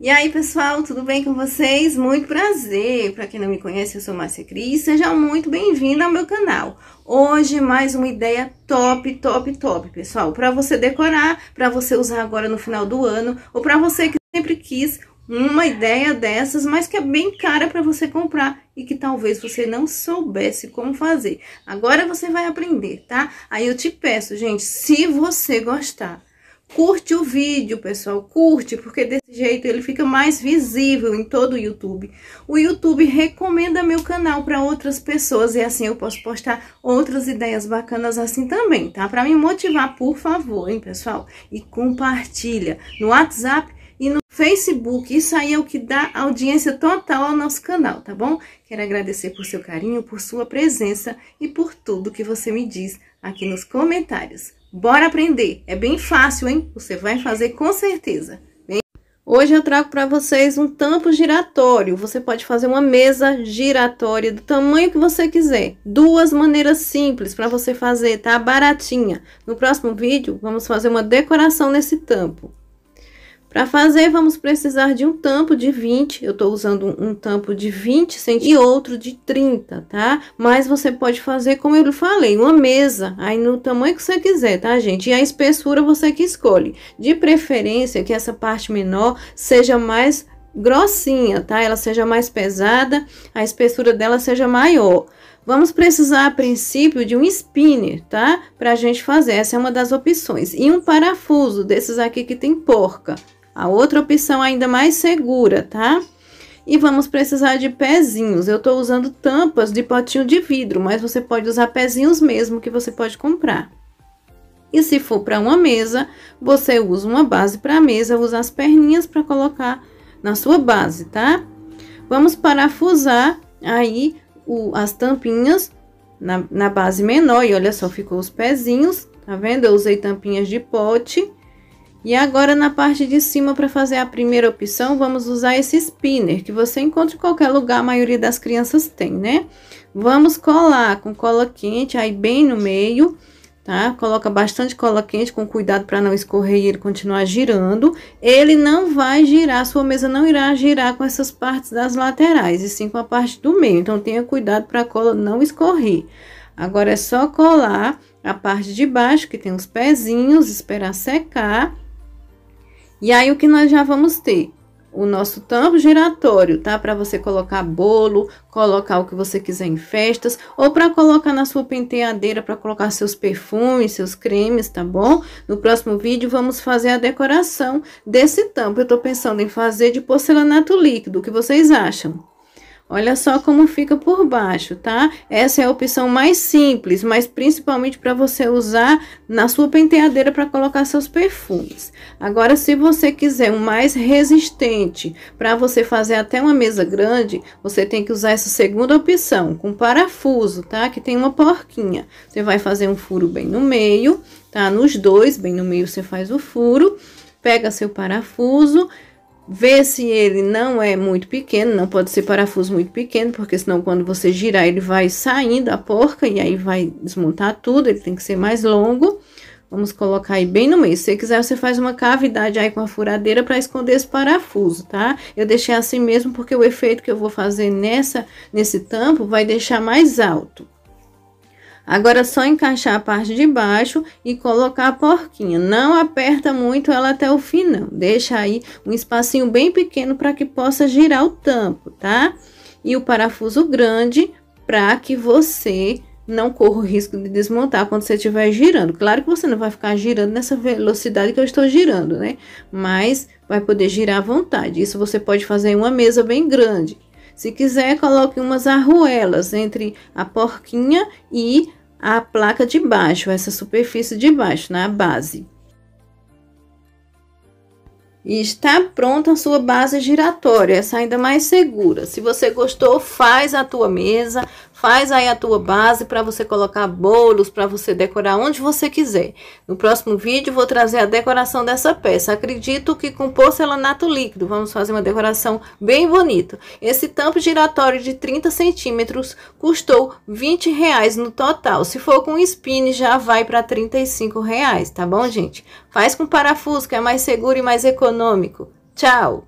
E aí, pessoal, tudo bem com vocês? Muito prazer! Para quem não me conhece, eu sou Márcia Cris, Seja muito bem vindo ao meu canal. Hoje, mais uma ideia top, top, top, pessoal, para você decorar, para você usar agora no final do ano, ou para você que sempre quis uma ideia dessas, mas que é bem cara para você comprar e que talvez você não soubesse como fazer. Agora você vai aprender, tá? Aí eu te peço, gente, se você gostar Curte o vídeo, pessoal, curte, porque desse jeito ele fica mais visível em todo o YouTube. O YouTube recomenda meu canal para outras pessoas e assim eu posso postar outras ideias bacanas assim também, tá? Para me motivar, por favor, hein, pessoal? E compartilha no WhatsApp e no Facebook. Isso aí é o que dá audiência total ao nosso canal, tá bom? Quero agradecer por seu carinho, por sua presença e por tudo que você me diz aqui nos comentários. Bora aprender, é bem fácil, hein? Você vai fazer com certeza. Hoje eu trago para vocês um tampo giratório. Você pode fazer uma mesa giratória do tamanho que você quiser. Duas maneiras simples para você fazer, tá? Baratinha. No próximo vídeo, vamos fazer uma decoração nesse tampo. Para fazer, vamos precisar de um tampo de 20, eu estou usando um, tampo de 20 centímetros e outro de 30, tá? Mas você pode fazer, como eu falei, uma mesa, aí no tamanho que você quiser, tá, gente? E a espessura você que escolhe. De preferência que essa parte menor seja mais grossinha, tá? Ela seja mais pesada, a espessura dela seja maior. Vamos precisar a princípio de um spinner, tá? Para a gente fazer, essa é uma das opções. E um parafuso, desses aqui que tem porca, a outra opção ainda mais segura, tá? E vamos precisar de pezinhos. Eu estou usando tampas de potinho de vidro, mas você pode usar pezinhos mesmo que você pode comprar. E se for para uma mesa, você usa uma base para a mesa, usa as perninhas para colocar na sua base, tá? Vamos parafusar aí o, as tampinhas na, na base menor e olha só, ficou os pezinhos, tá vendo? Eu usei tampinhas de pote e agora na parte de cima para fazer a primeira opção, vamos usar esse spinner, que você encontra em qualquer lugar, a maioria das crianças tem, né? Vamos colar com cola quente aí bem no meio, tá? Coloca bastante cola quente com cuidado para não escorrer e ele continuar girando. Ele não vai girar, sua mesa não irá girar com essas partes das laterais, e sim com a parte do meio. Então tenha cuidado para a cola não escorrer. Agora é só colar a parte de baixo que tem os pezinhos, esperar secar e aí o que nós já vamos ter? O nosso tampo giratório, tá? Para você colocar bolo, colocar o que você quiser em festas, ou para colocar na sua penteadeira, para colocar seus perfumes, seus cremes, tá bom? No próximo vídeo vamos fazer a decoração desse tampo. Eu tô pensando em fazer de porcelanato líquido, o que vocês acham? Olha só como fica por baixo, tá? Essa é a opção mais simples, mas principalmente para você usar na sua penteadeira para colocar seus perfumes. Agora, se você quiser um mais resistente, para você fazer até uma mesa grande, você tem que usar essa segunda opção, com parafuso, tá? Que tem uma porquinha. Você vai fazer um furo bem no meio, tá? Nos dois, bem no meio você faz o furo, pega seu parafuso, ver se ele não é muito pequeno, não pode ser parafuso muito pequeno, porque senão quando você girar ele vai saindo a porca e aí vai desmontar tudo, ele tem que ser mais longo. Vamos colocar aí bem no meio. Se você quiser, você faz uma cavidade aí com a furadeira para esconder esse parafuso, tá? Eu deixei assim mesmo porque o efeito que eu vou fazer nessa nesse tampo vai deixar mais alto. Agora é só encaixar a parte de baixo e colocar a porquinha. Não aperta muito ela até o fim, não. Deixa aí um espacinho bem pequeno para que possa girar o tampo, tá? E o parafuso grande para que você não corra o risco de desmontar quando você estiver girando. Claro que você não vai ficar girando nessa velocidade que eu estou girando, né? Mas vai poder girar à vontade. Isso você pode fazer em uma mesa bem grande. Se quiser, coloque umas arruelas entre a porquinha e a placa de baixo, essa superfície de baixo, na né, base. E está pronta a sua base giratória, essa é ainda mais segura. Se você gostou, faz a tua mesa, Faz aí a tua base para você colocar bolos, para você decorar onde você quiser. No próximo vídeo vou trazer a decoração dessa peça. Acredito que com porcelanato líquido vamos fazer uma decoração bem bonita. Esse tampo giratório de 30 centímetros custou 20 reais no total. Se for com spin já vai para 35 reais, tá bom gente? Faz com parafuso que é mais seguro e mais econômico. Tchau!